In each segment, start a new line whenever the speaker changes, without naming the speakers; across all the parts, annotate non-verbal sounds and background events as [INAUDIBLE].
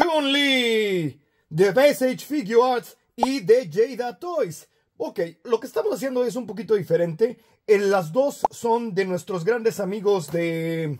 Chun-Li, de Figure Arts y de Jada Toys. Ok, lo que estamos haciendo es un poquito diferente. En las dos son de nuestros grandes amigos de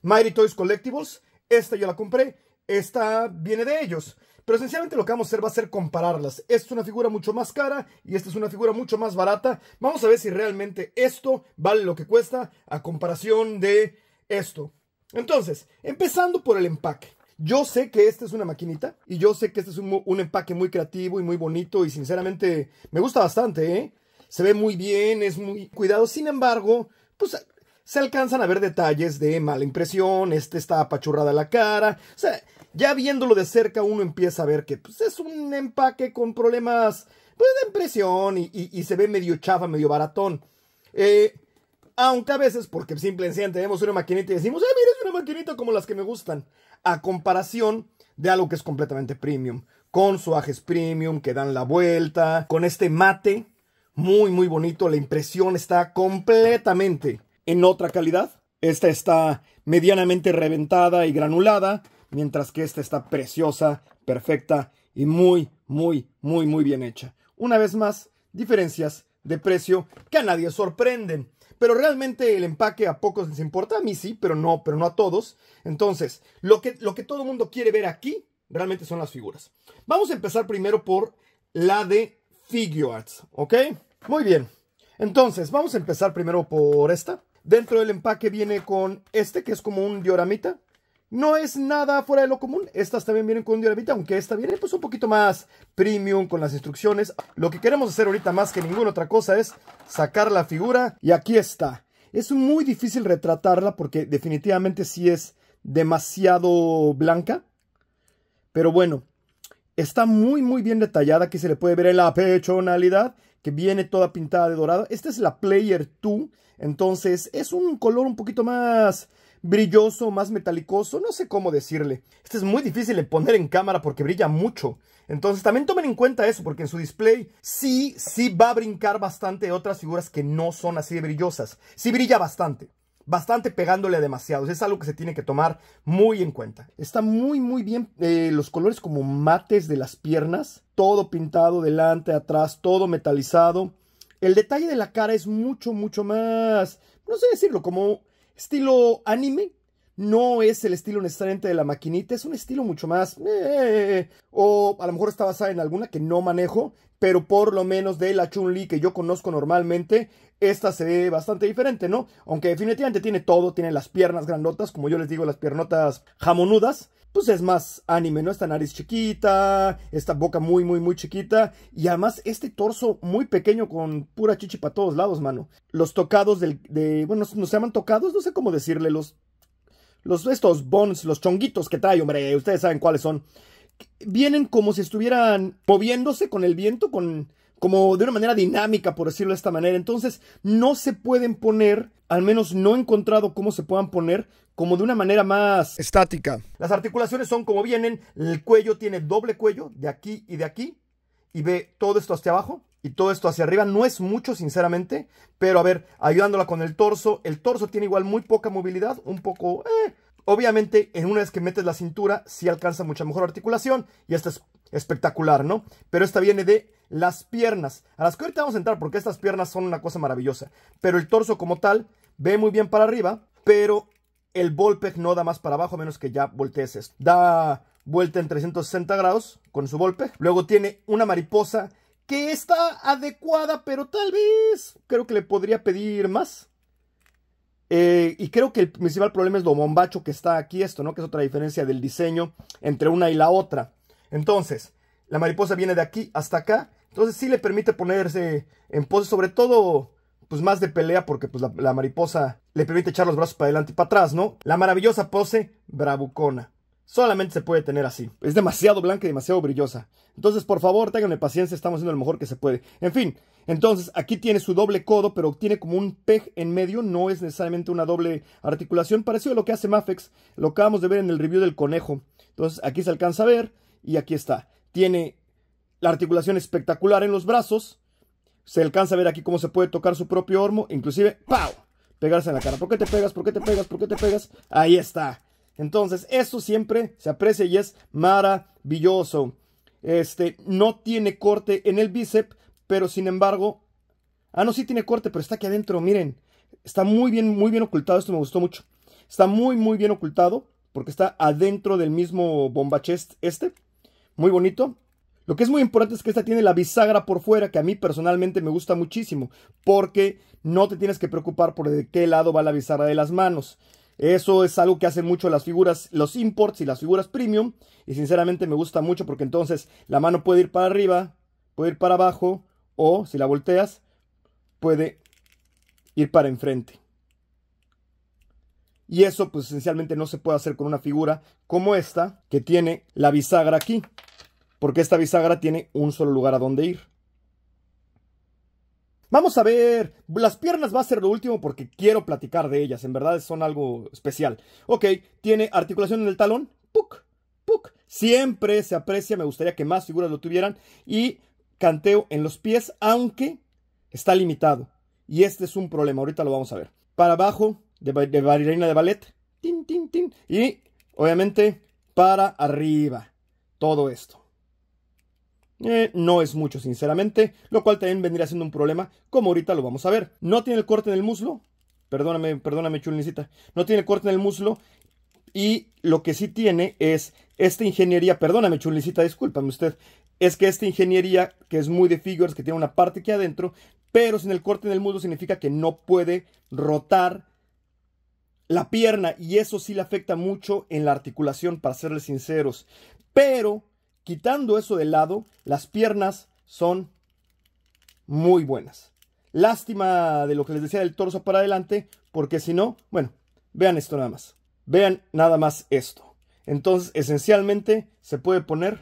Mighty Toys Collectibles. Esta yo la compré, esta viene de ellos. Pero esencialmente lo que vamos a hacer va a ser compararlas. Esta es una figura mucho más cara y esta es una figura mucho más barata. Vamos a ver si realmente esto vale lo que cuesta a comparación de esto. Entonces, empezando por el empaque. Yo sé que esta es una maquinita y yo sé que este es un, empaque muy creativo y muy bonito y sinceramente me gusta bastante, ¿eh? Se ve muy bien, es muy cuidado. Sin embargo, pues se alcanzan a ver detalles de mala impresión, este está apachurrada la cara. O sea, ya viéndolo de cerca uno empieza a ver que pues, es un empaque con problemas pues, de impresión y, y se ve medio chafa, medio baratón. Eh, aunque a veces, porque simple y tenemos una maquinita y decimos, eh, mira, es una maquinita como las que me gustan. A comparación de algo que es completamente premium. Con suajes premium que dan la vuelta, con este mate muy, muy bonito. La impresión está completamente en otra calidad. Esta está medianamente reventada y granulada, mientras que esta está preciosa, perfecta y muy, muy, muy, muy bien hecha. Una vez más, diferencias de precio que a nadie sorprenden pero realmente el empaque a pocos les importa, a mí sí, pero no, pero no a todos. Entonces, lo que, lo que todo el mundo quiere ver aquí realmente son las figuras. Vamos a empezar primero por la de Figuarts, ¿ok? Muy bien. Entonces, vamos a empezar primero por esta. Dentro del empaque viene con este, que es como un dioramita, no es nada fuera de lo común. Estas también vienen con dioramita, aunque esta viene pues un poquito más premium con las instrucciones. Lo que queremos hacer ahorita más que ninguna otra cosa es sacar la figura y aquí está. Es muy difícil retratarla porque definitivamente sí es demasiado blanca. Pero bueno, está muy muy bien detallada. Aquí se le puede ver en la pechonalidad que viene toda pintada de dorado. Esta es la Player 2, entonces es un color un poquito más brilloso, más metalicoso, no sé cómo decirle. Este es muy difícil de poner en cámara porque brilla mucho. Entonces también tomen en cuenta eso porque en su display sí, sí va a brincar bastante de otras figuras que no son así de brillosas. Sí brilla bastante bastante pegándole demasiado Es algo que se tiene que tomar muy en cuenta. Está muy, muy bien eh, los colores como mates de las piernas. Todo pintado delante, atrás, todo metalizado. El detalle de la cara es mucho, mucho más, no sé decirlo, como estilo anime. No es el estilo necesariamente de la maquinita, es un estilo mucho más... Eh, o a lo mejor está basada en alguna que no manejo, pero por lo menos de la Chun-Li que yo conozco normalmente, esta se ve bastante diferente, ¿no? Aunque definitivamente tiene todo, tiene las piernas grandotas, como yo les digo, las piernotas jamonudas pues es más anime, ¿no? Esta nariz chiquita, esta boca muy, muy, muy chiquita. Y además este torso muy pequeño con pura chichi para todos lados, mano. Los tocados del, de, bueno, se llaman tocados? No sé cómo decirle, los, los, estos bons, los chonguitos que trae, hombre, ustedes saben cuáles son. Vienen como si estuvieran moviéndose con el viento, con como de una manera dinámica, por decirlo de esta manera. Entonces, no se pueden poner, al menos no he encontrado cómo se puedan poner, como de una manera más estática. Las articulaciones son como vienen, el cuello tiene doble cuello, de aquí y de aquí, y ve todo esto hacia abajo. Y todo esto hacia arriba no es mucho, sinceramente. Pero a ver, ayudándola con el torso. El torso tiene igual muy poca movilidad. Un poco... Eh. Obviamente, en una vez que metes la cintura, sí alcanza mucha mejor articulación. Y esta es espectacular, ¿no? Pero esta viene de las piernas, a las que ahorita vamos a entrar porque estas piernas son una cosa maravillosa. Pero el torso como tal ve muy bien para arriba, pero el Volpec no da más para abajo a menos que ya voltees esto. Da vuelta en 360 grados con su volpe. Luego tiene una mariposa que está adecuada, pero tal vez creo que le podría pedir más. Eh, y creo que el principal problema es lo bombacho que está aquí esto, ¿no? Que es otra diferencia del diseño entre una y la otra. Entonces, la mariposa viene de aquí hasta acá. Entonces sí le permite ponerse en pose, sobre todo, pues más de pelea, porque pues la, mariposa le permite echar los brazos para adelante y para atrás, ¿no? La maravillosa pose bravucona. Solamente se puede tener así. Es demasiado blanca y demasiado brillosa. Entonces, por favor, tengan paciencia, estamos haciendo lo mejor que se puede. En fin, entonces aquí tiene su doble codo, pero tiene como un peg en medio, no es necesariamente una doble articulación, parecido a lo que hace Mafex, lo acabamos de ver en el review del conejo. Entonces, aquí se alcanza a ver, y aquí está. Tiene la articulación espectacular en los brazos. Se alcanza a ver aquí cómo se puede tocar su propio hormo Inclusive, ¡pau! Pegarse en la cara. ¿Por qué te pegas? ¿Por qué te pegas? ¿Por qué te pegas? Ahí está. Entonces, esto siempre se aprecia y es maravilloso. Este, no tiene corte en el bíceps, pero sin embargo... Ah, no, sí tiene corte, pero está aquí adentro, miren. Está muy bien, muy bien ocultado, esto me gustó mucho. Está muy, muy bien ocultado, porque está adentro del mismo bombachest este muy bonito. Lo que es muy importante es que esta tiene la bisagra por fuera, que a mí personalmente me gusta muchísimo, porque no te tienes que preocupar por de qué lado va la bisagra de las manos. Eso es algo que hacen mucho las figuras, los imports y las figuras premium, y sinceramente me gusta mucho porque entonces la mano puede ir para arriba, puede ir para abajo, o si la volteas, puede ir para enfrente. Y eso pues esencialmente no se puede hacer con una figura como esta que tiene la bisagra aquí. Porque esta bisagra tiene un solo lugar a donde ir. Vamos a ver, las piernas va a ser lo último porque quiero platicar de ellas, en verdad son algo especial. Ok, tiene articulación en el talón, Puc, puc. siempre se aprecia, me gustaría que más figuras lo tuvieran, y canteo en los pies, aunque está limitado. Y este es un problema, ahorita lo vamos a ver. Para abajo, de, bailarina de ballet. Tin, tin, tin. Y obviamente para arriba. Todo esto. Eh, no es mucho, sinceramente, lo cual también vendría siendo un problema, como ahorita lo vamos a ver. No tiene el corte en el muslo, perdóname, perdóname chulincita, no tiene el corte en el muslo y lo que sí tiene es esta ingeniería, perdóname chulincita, discúlpame usted, es que esta ingeniería que es muy de figures, que tiene una parte aquí adentro, pero sin el corte en el muslo significa que no puede rotar la pierna y eso sí le afecta mucho en la articulación, para serles sinceros. Pero quitando eso de lado, las piernas son muy buenas. Lástima de lo que les decía del torso para adelante, porque si no, bueno, vean esto nada más. Vean nada más esto. Entonces, esencialmente, se puede poner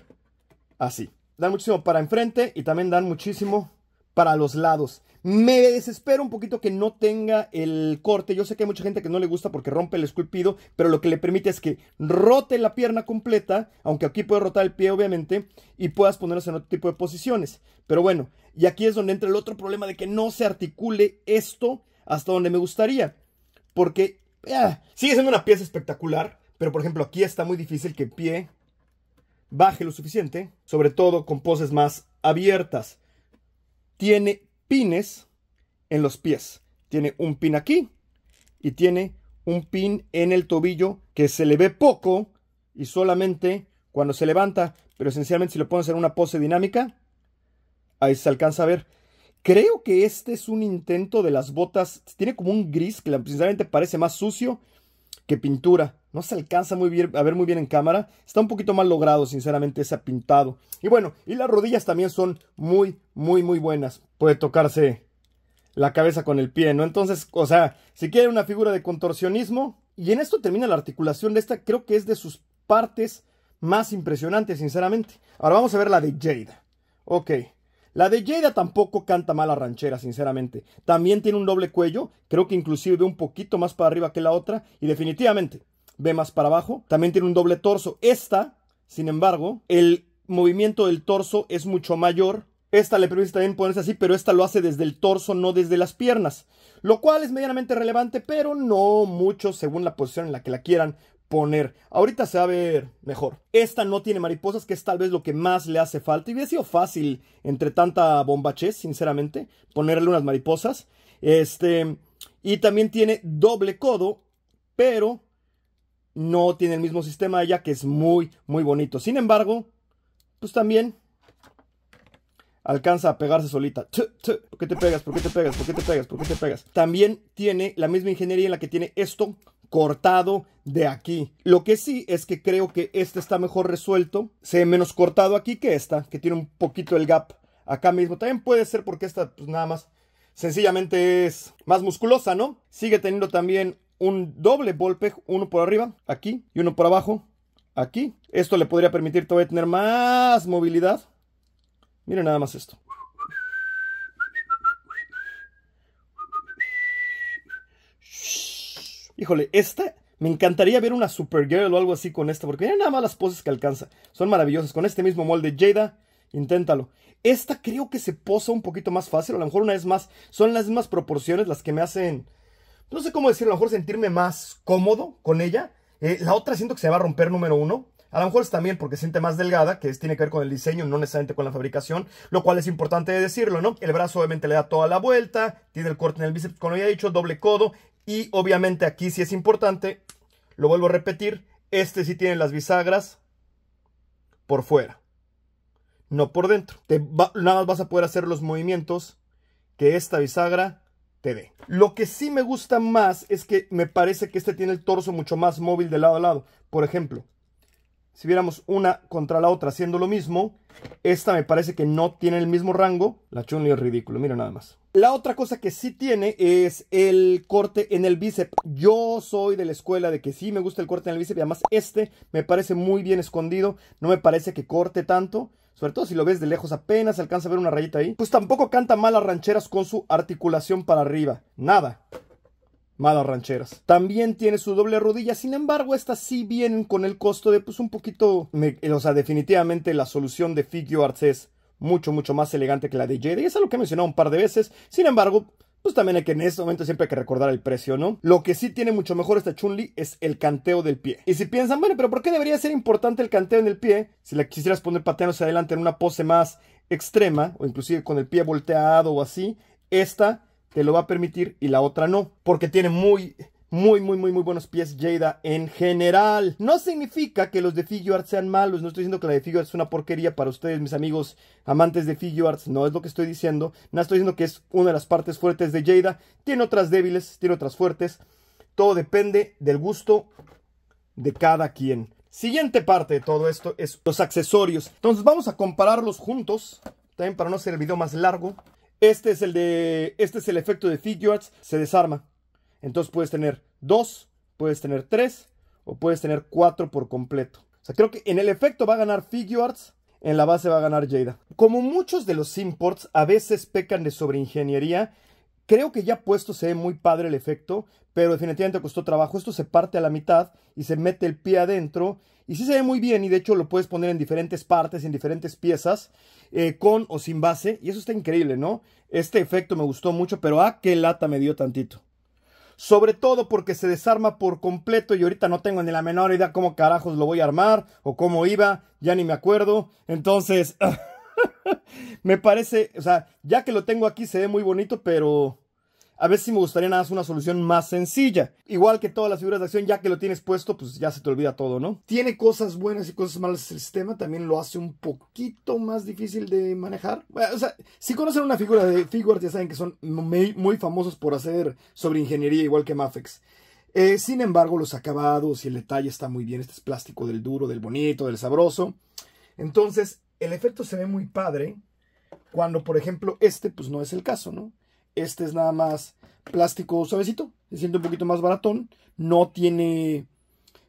así. Dan muchísimo para enfrente y también dan muchísimo para los lados. Me desespero un poquito que no tenga el corte. Yo sé que hay mucha gente que no le gusta porque rompe el esculpido, pero lo que le permite es que rote la pierna completa, aunque aquí puede rotar el pie obviamente, y puedas ponerlos en otro tipo de posiciones. Pero bueno, y aquí es donde entra el otro problema de que no se articule esto hasta donde me gustaría. Porque ah, sigue siendo una pieza espectacular, pero por ejemplo aquí está muy difícil que el pie baje lo suficiente, sobre todo con poses más abiertas tiene pines en los pies. Tiene un pin aquí y tiene un pin en el tobillo que se le ve poco y solamente cuando se levanta. Pero esencialmente si lo pones en una pose dinámica, ahí se alcanza a ver. Creo que este es un intento de las botas. Tiene como un gris que sinceramente parece más sucio que pintura. No se alcanza muy bien, a ver muy bien en cámara. Está un poquito mal logrado, sinceramente, ese pintado. Y bueno, y las rodillas también son muy, muy, muy buenas. Puede tocarse la cabeza con el pie, ¿no? Entonces, o sea, si quiere una figura de contorsionismo. Y en esto termina la articulación de esta. Creo que es de sus partes más impresionantes, sinceramente. Ahora vamos a ver la de Jada. Ok. La de Jada tampoco canta mala ranchera, sinceramente. También tiene un doble cuello, creo que inclusive de un poquito más para arriba que la otra. Y definitivamente, ve más para abajo. También tiene un doble torso. Esta, sin embargo, el movimiento del torso es mucho mayor. Esta le permite también ponerse así, pero esta lo hace desde el torso, no desde las piernas. Lo cual es medianamente relevante, pero no mucho según la posición en la que la quieran poner. Ahorita se va a ver mejor. Esta no tiene mariposas, que es tal vez lo que más le hace falta. Y hubiera sido fácil, entre tanta bombachez, sinceramente, ponerle unas mariposas. Este. Y también tiene doble codo, pero no tiene el mismo sistema ella, que es muy, muy bonito. Sin embargo, pues también alcanza a pegarse solita. ¿Por qué te pegas? ¿Por qué te pegas? ¿Por qué te pegas? ¿Por qué te pegas? También tiene la misma ingeniería en la que tiene esto cortado de aquí. Lo que sí es que creo que este está mejor resuelto. Se ve menos cortado aquí que esta, que tiene un poquito el gap acá mismo. También puede ser porque esta, pues nada más, sencillamente es más musculosa, ¿no? Sigue teniendo también un doble Volpe. uno por arriba, aquí, y uno por abajo, aquí. Esto le podría permitir todavía tener más movilidad. Miren nada más esto. Híjole, esta me encantaría ver una Supergirl o algo así con esta, porque miren nada más las poses que alcanza. Son maravillosas. Con este mismo molde Jada, inténtalo. Esta creo que se posa un poquito más fácil, a lo mejor una vez más. Son las mismas proporciones las que me hacen no sé cómo decirlo, a lo mejor sentirme más cómodo con ella. Eh, la otra siento que se va a romper número uno. A lo mejor es también porque se siente más delgada, que es, tiene que ver con el diseño, no necesariamente con la fabricación, lo cual es importante decirlo, ¿no? El brazo obviamente le da toda la vuelta, tiene el corte en el bíceps, como ya he dicho, doble codo, y obviamente aquí sí es importante, lo vuelvo a repetir, este sí tiene las bisagras por fuera, no por dentro. nada más vas a poder hacer los movimientos que esta bisagra lo que sí me gusta más es que me parece que este tiene el torso mucho más móvil de lado a lado. Por ejemplo, si viéramos una contra la otra haciendo lo mismo, esta me parece que no tiene el mismo rango. La chun es ridículo, mira nada más. La otra cosa que sí tiene es el corte en el bíceps. Yo soy de la escuela de que sí me gusta el corte en el bíceps y además este me parece muy bien escondido. No me parece que corte tanto sobre todo si lo ves de lejos apenas alcanza a ver una rayita ahí, pues tampoco canta malas rancheras con su articulación para arriba, nada. Malas rancheras. También tiene su doble rodilla, sin embargo, estas sí vienen con el costo de pues un poquito, o sea, definitivamente la solución de Figure Arts es mucho, mucho más elegante que la de Jedi. Y es algo que he mencionado un par de veces. Sin embargo, pues también hay que en este momento siempre hay que recordar el precio, ¿no? Lo que sí tiene mucho mejor esta Chun-Li es el canteo del pie. Y si piensan, bueno, pero ¿por qué debería ser importante el canteo en el pie? Si la quisieras poner pateándose adelante en una pose más extrema, o inclusive con el pie volteado o así, esta te lo va a permitir y la otra no, porque tiene muy muy, muy, muy, muy buenos pies Jada en general. No significa que los de Figuarts sean malos. No estoy diciendo que la de Figuarts es una porquería para ustedes, mis amigos amantes de Figuarts. No es lo que estoy diciendo. No estoy diciendo que es una de las partes fuertes de Jada. Tiene otras débiles, tiene otras fuertes. Todo depende del gusto de cada quien. Siguiente parte de todo esto es los accesorios. Entonces vamos a compararlos juntos. También para no hacer el video más largo. Este es el de. Este es el efecto de Figuarts. Se desarma. Entonces puedes tener dos, puedes tener tres o puedes tener cuatro por completo. O sea, creo que en el efecto va a ganar Figuarts, en la base va a ganar Jada. Como muchos de los imports a veces pecan de sobreingeniería, creo que ya puesto se ve muy padre el efecto, pero definitivamente costó trabajo. Esto se parte a la mitad y se mete el pie adentro. Y sí se ve muy bien y de hecho lo puedes poner en diferentes partes, en diferentes piezas, eh, con o sin base. Y eso está increíble, ¿no? Este efecto me gustó mucho, pero a qué lata me dio tantito sobre todo porque se desarma por completo y ahorita no tengo ni la menor idea cómo carajos lo voy a armar o cómo iba, ya ni me acuerdo. Entonces, [LAUGHS] me parece, o sea, ya que lo tengo aquí se ve muy bonito, pero a ver si me gustaría nada más una solución más sencilla. Igual que todas las figuras de acción, ya que lo tienes puesto, pues ya se te olvida todo, ¿no? Tiene cosas buenas y cosas malas el sistema, también lo hace un poquito más difícil de manejar. o sea, si conocen una figura de Figuarts, ya saben que son muy, famosos por hacer sobre ingeniería, igual que Mafex. Eh, sin embargo, los acabados y el detalle está muy bien. Este es plástico del duro, del bonito, del sabroso. Entonces, el efecto se ve muy padre cuando, por ejemplo, este pues no es el caso, ¿no? Este es nada más plástico suavecito. Se siente un poquito más baratón. No tiene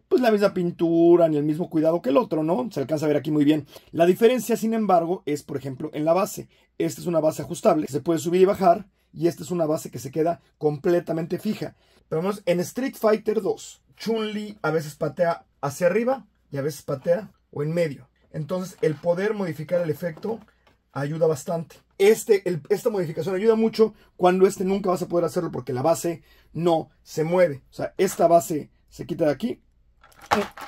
pues la misma pintura ni el mismo cuidado que el otro, ¿no? Se alcanza a ver aquí muy bien. La diferencia, sin embargo, es por ejemplo en la base. Esta es una base ajustable, se puede subir y bajar y esta es una base que se queda completamente fija. Pero vamos, en Street Fighter 2, Chun-Li a veces patea hacia arriba y a veces patea o en medio. Entonces el poder modificar el efecto ayuda bastante. Este, esta modificación ayuda mucho cuando este nunca vas a poder hacerlo porque la base no se mueve. O sea, esta base se quita de aquí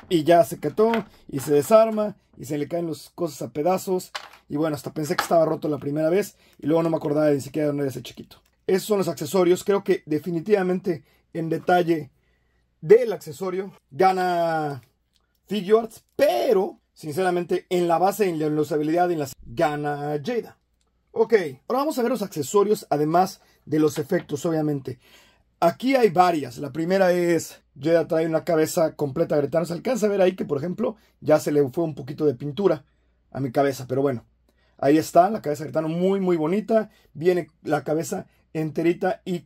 y ya se quitó y se desarma y se le caen las cosas a pedazos. Y bueno, hasta pensé que estaba roto la primera vez y luego no me acordaba ni siquiera dónde era ese chiquito. Esos son los accesorios. Creo que definitivamente en detalle del accesorio gana Arts. pero sinceramente, en la base, en la usabilidad, en las gana Jada. Ok, ahora vamos a ver los accesorios, además de los efectos, obviamente. Aquí hay varias. La primera es, Jada trae una cabeza completa gretano, Se alcanza a ver ahí que, por ejemplo, ya se le fue un poquito de pintura a mi cabeza, pero bueno. Ahí está, la cabeza gretano muy, muy bonita. Viene la cabeza enterita y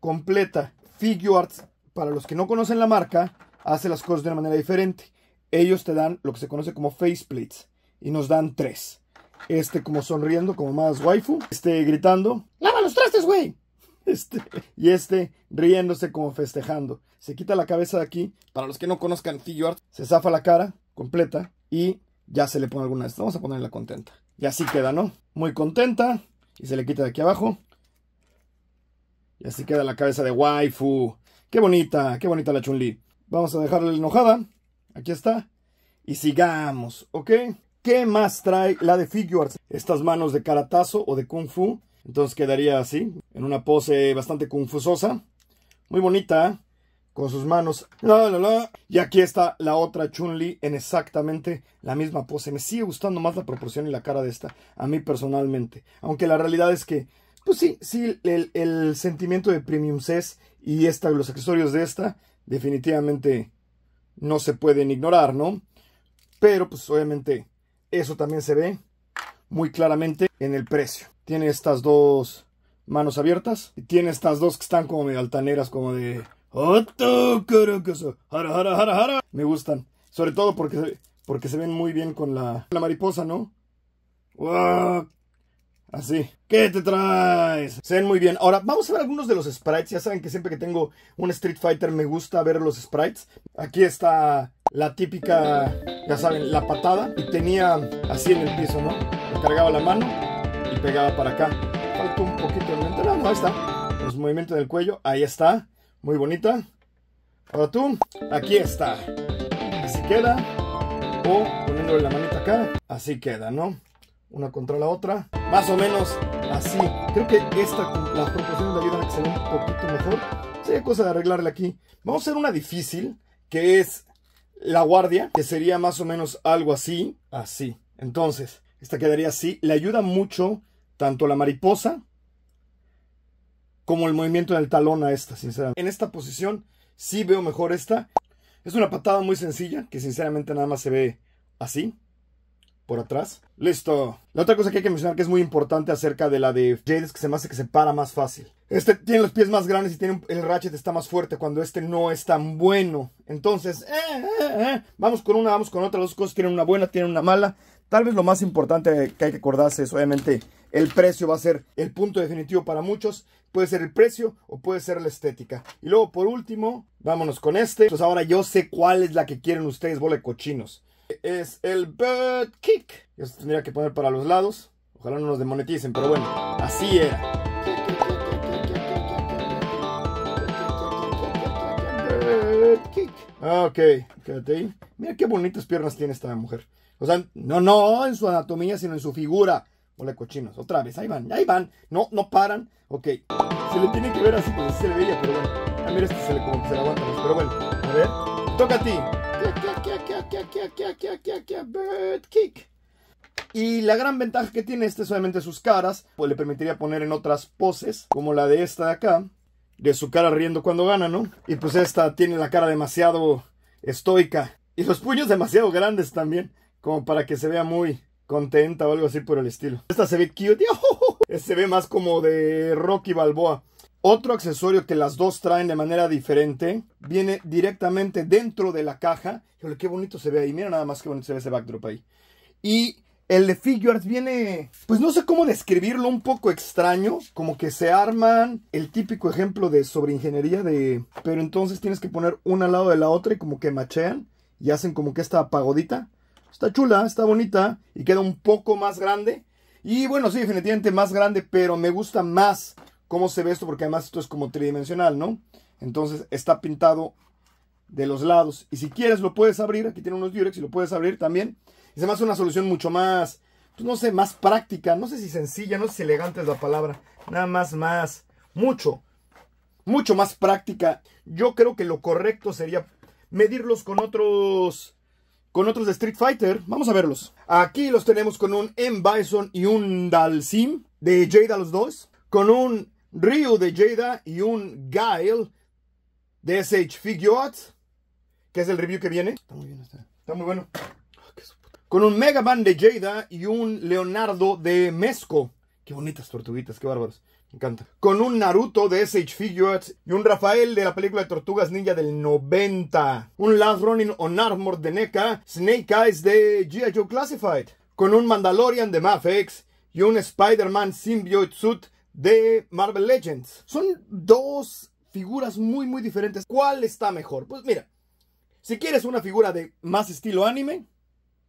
completa. Figure para los que no conocen la marca, hace las cosas de una manera diferente ellos te dan lo que se conoce como faceplates y nos dan tres. Este como sonriendo, como más waifu, este gritando, ¡lava los trastes, güey! [LAUGHS] Este, y este riéndose como festejando. Se quita la cabeza de aquí, para los que no conozcan Figure se zafa la cara completa y ya se le pone alguna de estas. Vamos a ponerla contenta. Y así queda, ¿no? Muy contenta y se le quita de aquí abajo. Y así queda la cabeza de waifu. Qué bonita, qué bonita la Chun-Li. Vamos a dejarla enojada. Aquí está. Y sigamos, ¿ok? ¿Qué más trae la de Figures? Estas manos de caratazo o de kung fu. Entonces quedaría así, en una pose bastante confusosa. Muy bonita, ¿eh? con sus manos. Y aquí está la otra Chun-Li en exactamente la misma pose. Me sigue gustando más la proporción y la cara de esta, a mí personalmente. Aunque la realidad es que, pues sí, sí, el, sentimiento de Premium CES y esta, los accesorios de esta, definitivamente no se pueden ignorar, ¿no? Pero pues obviamente eso también se ve muy claramente en el precio. Tiene estas dos manos abiertas y tiene estas dos que están como de altaneras, como de... Me gustan, sobre todo porque, porque se ven muy bien con la, la mariposa, ¿no? Así. ¿Qué te traes? Se ven muy bien. Ahora, vamos a ver algunos de los sprites. Ya saben que siempre que tengo un Street Fighter me gusta ver los sprites. Aquí está la típica, ya saben, la patada. Y tenía así en el piso, ¿no? cargaba la mano y pegaba para acá. Falta un poquito de no, ahí está. Los movimientos del cuello. Ahí está. Muy bonita. Ahora tú. Aquí está. Así queda. O poniéndole la manita acá. Así queda, ¿no? Una contra la otra más o menos así. Creo que esta, las proporciones de la vida que se ve un poquito mejor. Sería cosa de arreglarle aquí. Vamos a hacer una difícil, que es la guardia, que sería más o menos algo así, así. Entonces, esta quedaría así. Le ayuda mucho tanto la mariposa como el movimiento del talón a esta, sinceramente. En esta posición sí veo mejor esta. Es una patada muy sencilla, que sinceramente nada más se ve así por atrás. Listo. La otra cosa que hay que mencionar que es muy importante acerca de la de Jade es que se me hace que se para más fácil. Este tiene los pies más grandes y tiene el ratchet está más fuerte cuando este no es tan bueno. Entonces, eh, eh, eh, vamos con una, vamos con otra. Las dos cosas tienen una buena, tienen una mala. Tal vez lo más importante que hay que acordarse es obviamente el precio va a ser el punto definitivo para muchos. Puede ser el precio o puede ser la estética. Y luego por último, vámonos con este. pues ahora yo sé cuál es la que quieren ustedes, bola cochinos es el Bird kick. Eso tendría que poner para los lados. Ojalá no nos demoneticen, pero bueno, así era. Ok, quédate ahí. Mira qué bonitas piernas tiene esta mujer. O sea, no, no en su anatomía, sino en su figura. Hola, cochinos. Otra vez, ahí van, ahí van. No, no paran. Ok. Se le tiene que ver así, pues así se le veía, pero bueno. Ah, mira, este se le como se le aguanta. Pues, pero bueno, a ver. Toca a ti. Y la gran ventaja que tiene este es obviamente sus caras, pues le permitiría poner en otras poses, como la de esta de acá, de su cara riendo cuando gana, ¿no? Y pues esta tiene la cara demasiado estoica y los puños demasiado grandes también, como para que se vea muy contenta o algo así por el estilo. Esta se ve cute, [LAUGHS] se ve más como de Rocky Balboa. Otro accesorio que las dos traen de manera diferente viene directamente dentro de la caja. Híjole, qué bonito se ve ahí. Mira nada más qué bonito se ve ese backdrop ahí. Y el de Figures viene, pues no sé cómo describirlo, un poco extraño, como que se arman el típico ejemplo de sobreingeniería de, pero entonces tienes que poner una al lado de la otra y como que machean y hacen como que esta pagodita. Está chula, está bonita y queda un poco más grande. Y bueno, sí, definitivamente más grande, pero me gusta más ¿Cómo se ve esto? Porque además esto es como tridimensional, ¿no? Entonces está pintado de los lados. Y si quieres lo puedes abrir. Aquí tiene unos Durex y lo puedes abrir también. Y se me una solución mucho más, pues, no sé, más práctica. No sé si sencilla, no sé si elegante es la palabra. Nada más, más. Mucho. Mucho más práctica. Yo creo que lo correcto sería medirlos con otros... Con otros de Street Fighter. Vamos a verlos. Aquí los tenemos con un M. Bison y un Dalsim. De Jade a los dos. Con un Ryu de Jada y un Guile de SH figueroa que es el review que viene. Está muy bien, este. está, muy bueno. Con un Mega Man de Jada y un Leonardo de Mesco. Qué bonitas tortuguitas, qué bárbaros. Me encanta. Con un Naruto de SH Figures y un Rafael de la película de Tortugas Ninja del 90. Un Last Running on Armor de NECA. Snake Eyes de G.I. Joe Classified. Con un Mandalorian de Mafex y un Spider-Man Symbiote Suit de Marvel Legends. Son dos figuras muy, muy diferentes. ¿Cuál está mejor? Pues mira, si quieres una figura de más estilo anime,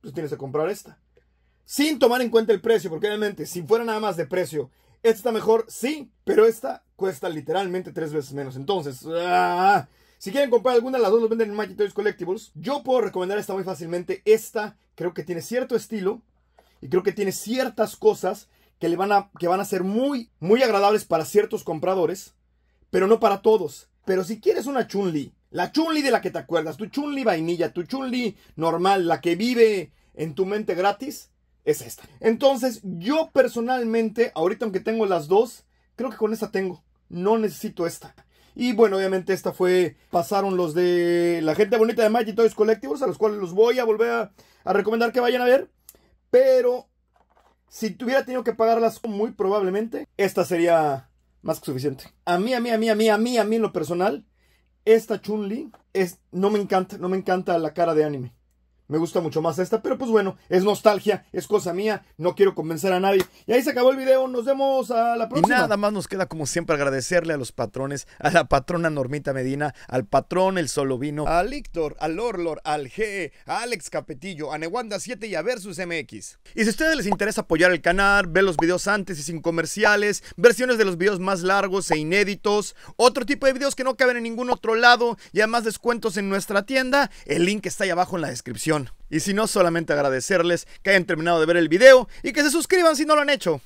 pues tienes que comprar esta. Sin tomar en cuenta el precio, porque realmente si fuera nada más de precio, esta está mejor, sí, pero esta cuesta literalmente tres veces menos. Entonces, ah, si quieren comprar alguna de las dos, los venden en Magic Toys Collectibles. Yo puedo recomendar esta muy fácilmente. Esta creo que tiene cierto estilo y creo que tiene ciertas cosas que, le van a, que van a ser muy, muy agradables para ciertos compradores, pero no para todos. Pero si quieres una chunli la chunli de la que te acuerdas, tu chunli vainilla, tu chunli normal, la que vive en tu mente gratis, es esta. Entonces, yo personalmente, ahorita aunque tengo las dos, creo que con esta tengo. No necesito esta. Y bueno, obviamente esta fue, pasaron los de la gente bonita de Magic Toys Collectibles, a los cuales los voy a volver a recomendar que vayan a ver. Pero si tuviera tenido que pagarlas muy probablemente, esta sería más que suficiente. A mí, a mí, a mí, a mí, a mí, a mí en lo personal, esta Chun-Li es, no me encanta, no me encanta la cara de anime. Me gusta mucho más esta, pero pues bueno, es nostalgia, es cosa mía, no quiero convencer a nadie. Y ahí se acabó el video, nos vemos a la próxima. Y nada más nos queda como siempre agradecerle a los patrones, a la patrona Normita Medina, al patrón El solo vino a Líctor, al Orlor, al G, a Alex Capetillo, a newanda 7 y a Versus MX. Y si a ustedes les interesa apoyar el canal, ver los videos antes y sin comerciales, versiones de los videos más largos e inéditos, otro tipo de videos que no caben en ningún otro lado y además descuentos en nuestra tienda, el link está ahí abajo en la descripción. Y si no, solamente agradecerles que hayan terminado de ver el video y que se suscriban si no lo han hecho.